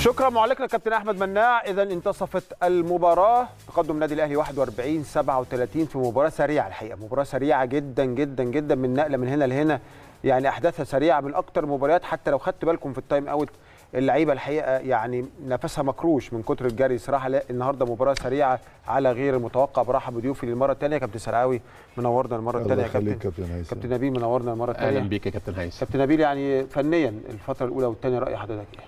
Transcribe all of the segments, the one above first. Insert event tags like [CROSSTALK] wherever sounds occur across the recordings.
شكرا معلقنا كابتن احمد مناع اذا انتصفت المباراه تقدم نادي الاهلي 41 37 في مباراه سريعه الحقيقه مباراه سريعه جدا جدا جدا من نقله من هنا لهنا يعني احداثها سريعه من اكتر المباريات حتى لو خدت بالكم في التايم اوت اللعيبه الحقيقه يعني نفسها مكروش من كتر الجري صراحه لا النهارده مباراه سريعه على غير المتوقع برحب بضيوفي للمره الثانيه كابتن سرعاوي منورنا المره الثانيه كابتن كابتن, كابتن نبيل منورنا المره الثانيه اهلا بيك يا كابتن هيثم كابتن نبيل يعني فنيا الفتره الاولى والثانيه راي حضرتك ايه؟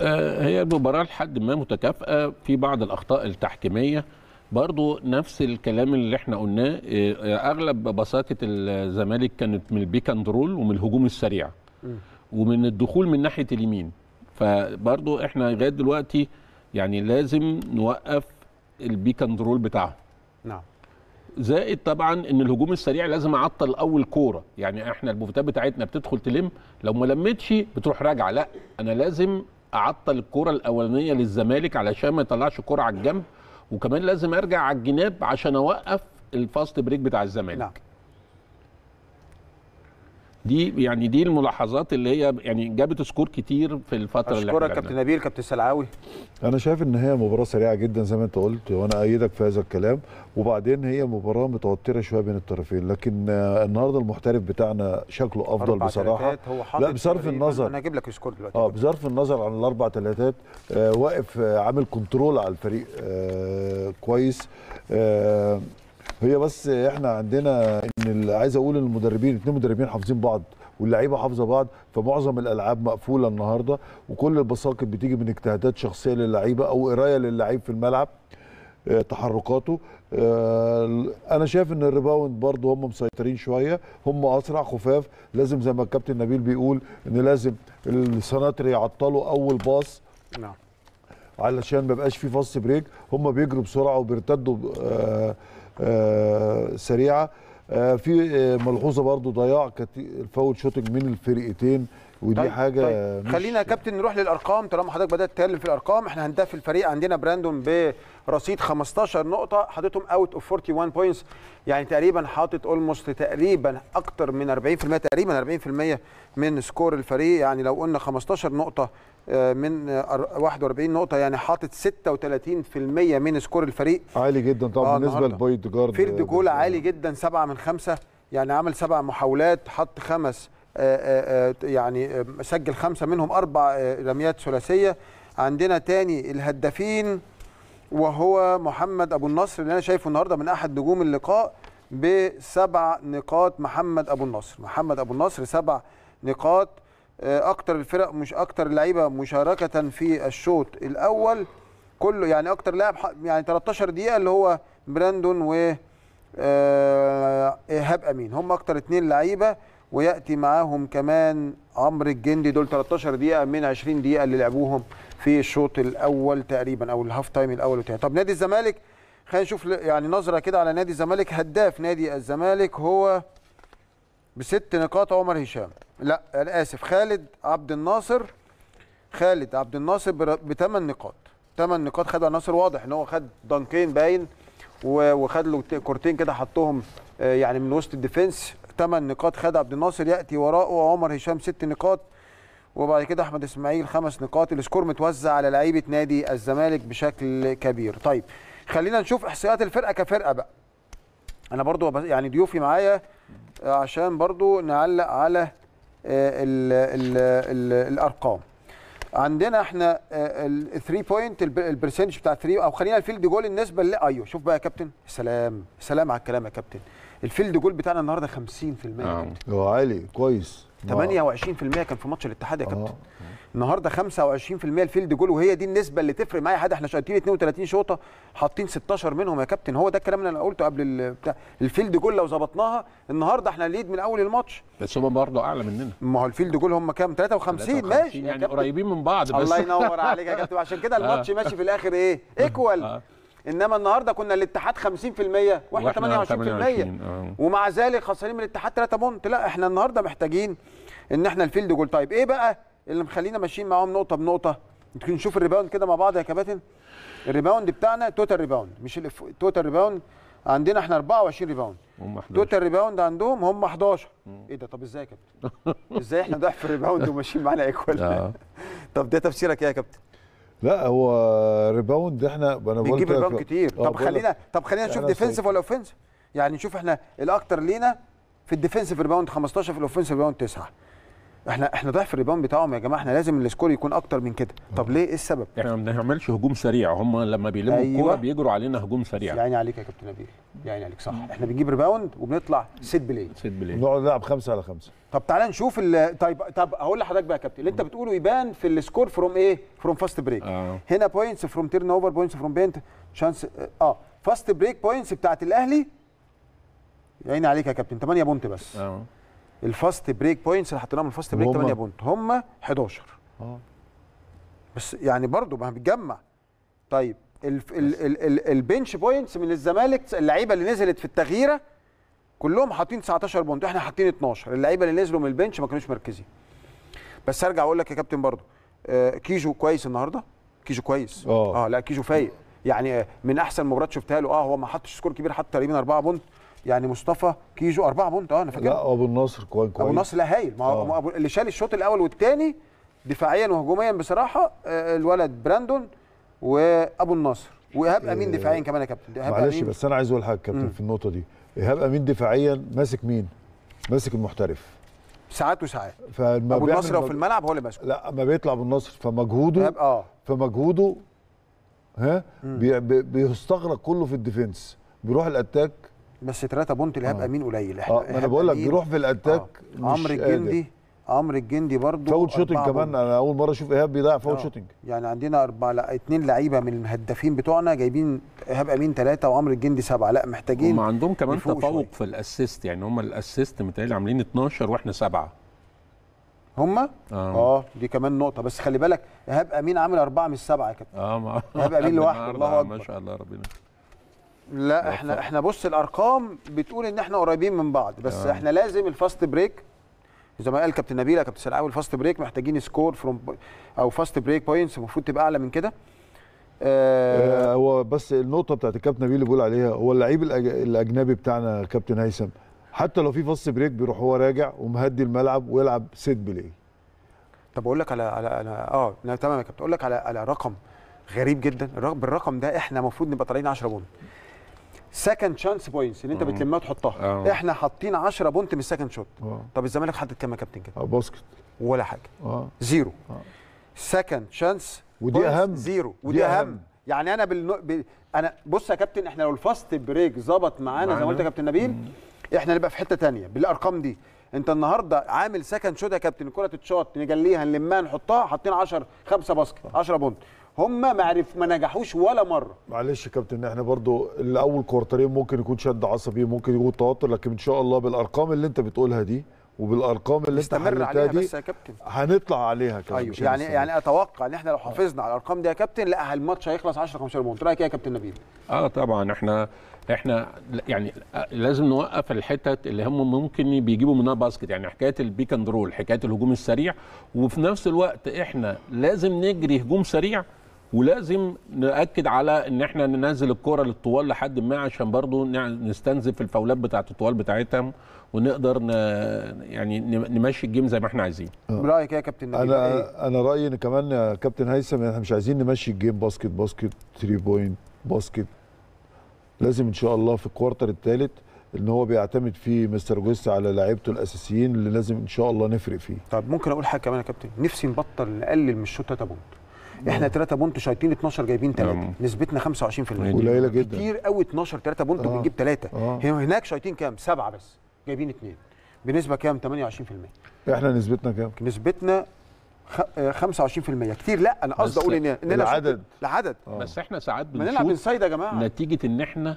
آه، هي المباراة لحد ما متكافئة في بعض الأخطاء التحكيمية برضو نفس الكلام اللي احنا قلناه آه، أغلب بساطة الزمالك كانت من البيك اند رول ومن الهجوم السريع ومن الدخول من ناحية اليمين فبرضو احنا لغاية دلوقتي يعني لازم نوقف البيك اند رول بتاعهم نعم زائد طبعا ان الهجوم السريع لازم اعطل اول كوره يعني احنا البوفتات بتاعتنا بتدخل تلم لو ما لمتش بتروح راجعه لا انا لازم اعطل الكره الاولانيه للزمالك علشان ما يطلعش كره على الجنب وكمان لازم ارجع على الجناب عشان اوقف الفاست بريك بتاع الزمالك نعم. دي يعني دي الملاحظات اللي هي يعني جابت سكور كتير في الفتره اللي اشكرك كابتن نبيل كابتن سلعاوي انا شايف ان هي مباراه سريعه جدا زي ما انت قلت وانا ايدك في هذا الكلام وبعدين هي مباراه متوتره شويه بين الطرفين لكن النهارده المحترف بتاعنا شكله افضل بصراحه هو لا بصرف إيه؟ النظر انا هجيب لك سكور دلوقتي اه بصرف النظر عن الاربع ثلاثات آه واقف آه عامل كنترول على الفريق آه كويس آه هي بس احنا عندنا ان عايز اقول المدربين اثنين مدربين حافظين بعض واللعيبه حافظه بعض فمعظم الالعاب مقفوله النهارده وكل البساقط بتيجي من اجتهادات شخصيه للعيبه او قرايه للعيب في الملعب آه، تحركاته آه، انا شايف ان الريباوند برضه هم مسيطرين شويه هم اسرع خفاف لازم زي ما الكابتن نبيل بيقول ان لازم السناتر يعطلوا اول باص نعم علشان ما يبقاش في فص بريك هم بيجروا بسرعه وبيرتدوا آه، آه، سريعه آه، في آه، ملحوظه برضو ضياع الفاول شوتنج من الفرقتين ودي طيب حاجه طيب. خلينا يا كابتن نروح للارقام طالما حضرتك بدات تتكلم في الارقام احنا هنتهي الفريق عندنا براندون برصيد 15 نقطه حاططهم اوت اوف 41 بوينتس يعني تقريبا حاطط اولموست تقريبا اكتر من 40% تقريبا 40% من سكور الفريق يعني لو قلنا 15 نقطه آه، من 41 نقطة يعني حاطط 36% من سكور الفريق عالي جدا طبعا آه بالنسبة لبوينت جارد فيلد جول عالي جدا 7 من 5 يعني عمل 7 محاولات حط خمس آه، آه، آه، يعني سجل خمسه منهم اربع رميات ثلاثيه عندنا تاني الهدافين وهو محمد ابو النصر اللي انا شايفه النهارده من احد نجوم اللقاء بسبع نقاط محمد ابو النصر محمد ابو النصر سبع نقاط اكتر الفرق مش اكتر اللعيبه مشاركه في الشوط الاول كله يعني اكتر لاعب يعني 13 دقيقه اللي هو براندون و ايهاب امين هم اكتر اثنين لعيبه وياتي معاهم كمان عمرو الجندي دول 13 دقيقه من 20 دقيقه اللي لعبوهم في الشوط الاول تقريبا او الهاف تايم الاول والثاني طب نادي الزمالك خلينا نشوف يعني نظره كده على نادي الزمالك هداف نادي الزمالك هو بست نقاط عمر هشام لا انا اسف خالد عبد الناصر خالد عبد الناصر بثمان نقاط ثمان نقاط خدها الناصر واضح ان هو خد دنكين باين وخد له كورتين كده حطهم آه، يعني من وسط الديفنس ثمان نقاط خد عبد الناصر ياتي وراءه وعمر هشام ست نقاط وبعد كده احمد اسماعيل خمس نقاط السكور متوزع على لعيبه نادي الزمالك بشكل كبير طيب خلينا نشوف احصائيات الفرقه كفرقه بقى انا برضو يعني ضيوفي معايا عشان برضو نعلق على الـ آه، الـ الـ الارقام عندنا احنا آه، ال 3 بوينت البرسنتج بتاع 3 او خلينا الفيلد جول النسبه اللي ايوه شوف بقى يا كابتن سلام سلام على الكلام يا كابتن الفيلد جول بتاعنا النهارده 50% يا آه. كابتن عالي كويس 28% كان في ماتش الاتحاد يا آه. كابتن النهارده 25% الفيلد جول وهي دي النسبه اللي تفرق معايا حد احنا شايطين 32 شوطه حاطين 16 منهم يا كابتن هو ده الكلام اللي انا قلته قبل بتاع الفيلد جول لو ظبطناها النهارده احنا ليد من اول الماتش بس هم برضه اعلى مننا ما هو الفيلد جول هم كام 53 ماشي يعني قريبين من بعض بس الله ينور عليك يا كابتن عشان كده [LAUGHS] آه. الماتش ماشي في الاخر ايه ايكوال آه. آه. انما النهارده كنا الاتحاد 50% واحنا 28%, ومع ذلك خسرانين من الاتحاد 3 بونت لا احنا النهارده محتاجين ان احنا الفيلد جول طيب ايه بقى اللي مخلينا ماشيين معاهم نقطه بنقطه ممكن نشوف الريباوند كده مع بعض يا كباتن الريباوند بتاعنا توتال ريباوند مش التوتال ريباوند عندنا احنا 24 ريباوند هم 11 توتال ريباوند عندهم هم 11 ايه ده طب ازاي يا كابتن ازاي احنا ضعف في الريباوند [LAUGHS] وماشيين معانا ايكوال طب ده تفسيرك ايه يا كابتن لا هو ريباوند احنا انا بقول بنجيب ريباوند كتير آه، طب خلينا طب خلينا نشوف ديفنسيف ولا اوفنسيف يعني نشوف احنا الاكتر لينا في الديفنسيف ريباوند 15 في الاوفنسيف ريباوند 9 احنا احنا ضعف الريباوند بتاعهم يا جماعه احنا لازم السكور يكون اكتر من كده طب ليه ايه السبب احنا ما بنعملش هجوم سريع هم لما بيلموا أيوة. الكوره بيجروا علينا هجوم سريع يعني عليك يا كابتن نبيل يعني عليك صح احنا بنجيب ريباوند وبنطلع سيت بلاي سيت بلاي نقعد نلعب خمسه على خمسه طب تعالى نشوف ال... طيب طب هقول لحضرتك بقى يا كابتن اللي انت بتقوله يبان في السكور فروم ايه فروم فاست بريك آه. هنا بوينتس فروم تيرن اوفر بوينتس فروم بينت شانس اه فاست بريك بوينتس بتاعت الاهلي يعني عليك يا كابتن 8 بونت بس آه. الفاست بريك بوينتس اللي حطيناهم من الفاست بريك 8 بونت هم 11 اه بس يعني برضو ما بتجمع طيب ال ال ال البنش بوينتس من الزمالك اللعيبه اللي نزلت في التغييره كلهم حاطين 19 بونت احنا حاطين 12 اللعيبه اللي نزلوا من البنش ما كانوش مركزين بس ارجع اقول لك يا كابتن برضو آه كيجو كويس النهارده كيجو كويس اه, اه، لا كيجو فايق يعني آه، من احسن مباريات شفتها له اه هو ما حطش سكور كبير حتى تقريبا 4 بونت يعني مصطفى كيجو أربعة بونت اه انا فاكر لا ابو النصر كويس ابو النصر لا هايل ما هو أبو آه. اللي شال الشوط الاول والثاني دفاعيا وهجوميا بصراحه آه، آه، الولد براندون وابو النصر وايهاب امين دفاعيا كمان يا كابتن معلش بس انا عايز اقول حاجه كابتن في النقطه دي ايهاب امين دفاعيا ماسك مين؟ ماسك المحترف ساعات وساعات فما ابو النصر لو في الملعب هو اللي ماسكه لا ما بيطلع ابو النصر فمجهوده اه فمجهوده ها بي بيستغرق كله في الديفنس بيروح الاتاك بس 3 بونت اللي هبقى آه. مين قليل اه ما انا بقول لك بيروح في الاتاك آه. عمرو الجندي عمرو الجندي برضه فاول شوتنج كمان انا اول مره اشوف ايهاب بيضيع فاول آه. شوتنج يعني عندنا اربع لا اثنين لعيبه من الهدافين بتوعنا جايبين ايهاب امين ثلاثه وعمرو الجندي سبعه لا محتاجين هم عندهم كمان تفوق في الاسيست يعني هم الاسيست متهيألي عاملين 12 واحنا سبعه هم آه. اه دي كمان نقطه بس خلي بالك ايهاب امين عامل اربعه من السبعه يا كابتن اه ايهاب امين [LAUGHS] لوحده الله اكبر ما شاء الله ربنا لا احنا احنا بص الارقام بتقول ان احنا قريبين من بعض بس آه. احنا لازم الفاست بريك زي ما قال كابتن نبيل كابتن سلعاوي الفاست بريك محتاجين سكور فروم او فاست بريك بوينتس المفروض تبقى اعلى من كده آه،, آه هو بس النقطه بتاعت الكابتن نبيل اللي بيقول عليها هو اللعيب الاجنبي بتاعنا كابتن هيثم حتى لو في فاست بريك بيروح هو راجع ومهدي الملعب ويلعب سيت بلاي طب اقول لك على على اه تمام يا كابتن اقول لك على على رقم غريب جدا بالرقم ده احنا المفروض نبقى طالعين 10 بونت سكند شانس بوينتس اللي انت بتلمها وتحطها أوه. احنا حاطين 10 بونت من السكند آه. شوت طب الزمالك حدد كام يا كابتن كده؟ آه، باسكت ولا حاجه أوه. زيرو سكند آه. شانس ودي اهم زيرو ودي, اهم يعني انا بالنو... ب... انا بص يا كابتن احنا لو الفاست بريك ظبط معانا زي ما قلت يا كابتن نبيل مم. احنا نبقى في حته ثانيه بالارقام دي انت النهارده عامل سكند شوت يا كابتن الكره تتشاط نجليها نلمها نحطها حاطين 10 5 باسكت 10 بونت هم ما عرف ما نجحوش ولا مره معلش يا كابتن احنا برضو الاول كوارترين ممكن يكون شد عصبي ممكن يكون توتر لكن ان شاء الله بالارقام اللي انت بتقولها دي وبالارقام اللي انت عليها دي بس يا كابتن هنطلع عليها كمان أيوه. يعني السنة. يعني اتوقع ان احنا لو حافظنا على الارقام دي يا كابتن لا الماتش هيخلص 10 15 بونت رايك يا كابتن نبيل اه طبعا احنا احنا يعني لازم نوقف الحتت اللي هم ممكن بيجيبوا منها باسكت يعني حكايه البيك اند رول حكايه الهجوم السريع وفي نفس الوقت احنا لازم نجري هجوم سريع ولازم ناكد على ان احنا ننزل الكره للطوال لحد ما عشان برضو نستنزف الفاولات بتاعه الطوال بتاعتهم ونقدر ن... يعني نمشي الجيم زي ما احنا عايزين. برايك آه. يا كابتن انا إيه؟ انا رايي ان كمان يا كابتن هيثم احنا مش عايزين نمشي الجيم باسكت باسكت 3 بوينت باسكت لازم ان شاء الله في الكوارتر الثالث ان هو بيعتمد فيه مستر جويس على لعيبته الاساسيين اللي لازم ان شاء الله نفرق فيه. طب ممكن اقول حاجه كمان يا كابتن نفسي نبطل نقلل من الشوطه بوينت. احنا 3 نعم. بونت شايطين 12 جايبين 3 نعم. نسبتنا 25% قليله جدا كتير قوي 12 3 بونت بنجيب 3 آه. هناك شايطين كام 7 بس جايبين 2 بنسبه كام 28% احنا نسبتنا كام نسبتنا 25% آه، كتير لا انا قصدي اقول ان ان العدد العدد آه. بس احنا ساعات بنشوف بنلعب انسايد يا جماعه نتيجه ان احنا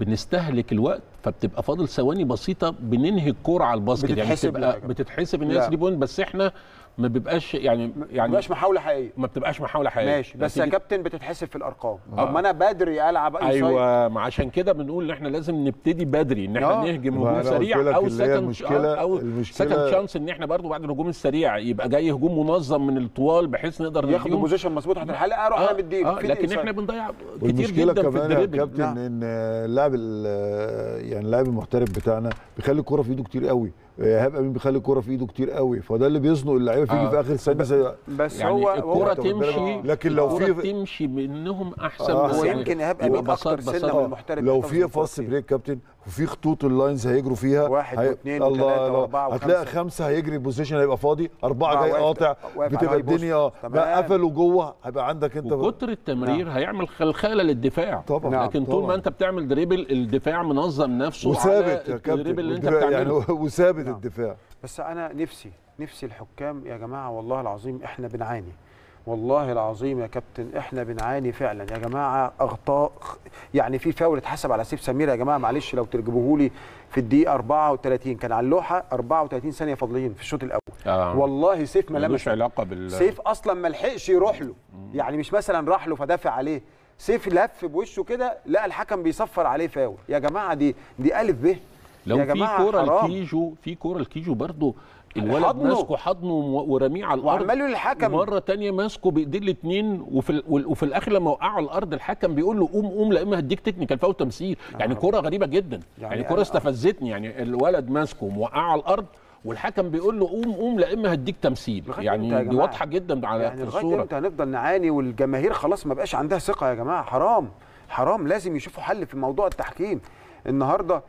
بنستهلك الوقت فبتبقى فاضل ثواني بسيطه بننهي الكوره على الباسكت يعني بتبقى بتتحسب ان هي 3 بونت بس احنا ما بيبقاش يعني يعني ما بيبقاش محاوله حقيقيه ما بتبقاش محاوله حقيقيه ماشي بس يا كابتن بتتحسب في الارقام آه. طب ما انا بدري العب اي أيوة. ايوه ما عشان كده بنقول ان احنا لازم نبتدي بدري ان احنا آه. نهجم هجوم سريع او سكند او سكند شانس ان احنا برضو بعد الهجوم السريع يبقى جاي هجوم منظم من الطوال بحيث نقدر ياخدوا بوزيشن مظبوط تحت الحلقه اروح انا مديه آه, آه، لكن احنا بنضيع كتير جدا في الدريبل كابتن نعم. ان اللاعب يعني اللاعب المحترف بتاعنا بيخلي الكوره في ايده كتير قوي هيبقى مين بيخلي الكوره في ايده كتير قوي فده اللي بيزنق اللعيبه فيجي آه. في اخر ثانيه بس, بس يعني هو الكوره تمشي لكن لو في تمشي منهم احسن آه. هو يمكن هيبقى مين اكتر سنه من المحترف لو في فاست بريك كابتن وفي خطوط اللاينز هيجروا فيها واحد هي... واثنين وثلاثه واربعه وخمسه هتلاقي خمسه هيجري البوزيشن هيبقى فاضي اربعه آه، جاي قاطع بتبقى الدنيا قفلوا جوه هيبقى عندك انت كتر التمرير نعم. هيعمل خلخاله للدفاع طبعا لكن طول ما انت بتعمل دريبل الدفاع منظم نفسه وثابت يا كابتن وثابت يعني قلبت نعم. الدفاع بس انا نفسي نفسي الحكام يا جماعه والله العظيم احنا بنعاني والله العظيم يا كابتن احنا بنعاني فعلا يا جماعه اخطاء يعني في فاول اتحسب على سيف سمير يا جماعه معلش لو ترجبوه لي في الدقيقه 34 كان على اللوحه 34 ثانيه فاضلين في الشوط الاول آه. والله سيف ما لمش علاقه بال سيف اصلا ما لحقش يروح له يعني مش مثلا راح له فدافع عليه سيف لف بوشه كده لقى الحكم بيصفر عليه فاول يا جماعه دي دي الف ب لو في كوره الكيجو في كوره الكيجو برضه الولد ماسكه حضنه ورميه على الارض وعمال للحكم مره تانية ماسكه بايديه الاثنين وفي وفي الاخر لما وقعه على الارض الحكم بيقول له قوم قوم لا اما هديك تكنيكال فاول تمثيل آه. يعني كوره غريبه جدا يعني, يعني كوره آه. استفزتني يعني الولد ماسكه وموقعه على الارض والحكم بيقول له قوم قوم لا اما هديك تمثيل يعني دي واضحه جدا على يعني الصوره انت هنفضل نعاني والجماهير خلاص ما بقاش عندها ثقه يا جماعه حرام حرام لازم يشوفوا حل في موضوع التحكيم النهارده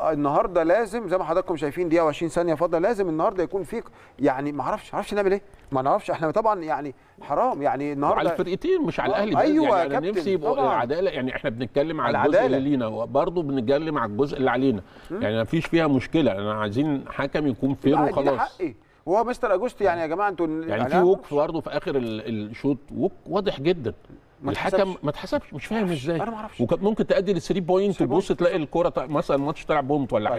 آه، النهارده لازم زي ما حضراتكم شايفين دقيقه و20 ثانيه فاضله لازم النهارده يكون فيك يعني ما اعرفش ما اعرفش نعمل ايه ما نعرفش احنا طبعا يعني حرام يعني النهارده على الفرقتين مش على آه، الاهلي يعني ايوه يعني انا نفسي يبقوا العداله يعني احنا بنتكلم على الجزء اللي لينا وبرضه بنتكلم على الجزء اللي علينا يعني ما فيش فيها مشكله انا عايزين حكم يكون فير وخلاص وهو مستر اجوستي يعني يا جماعه انتوا يعني, في وقف برضه في اخر الشوط وقف واضح جدا ما الحكم ما اتحسبش مش فاهم ازاي انا ما اعرفش وكانت ممكن تادي للثري بوينت وتبص تلاقي الكوره مثلا الماتش طلع بونت ولا طيب. حاجه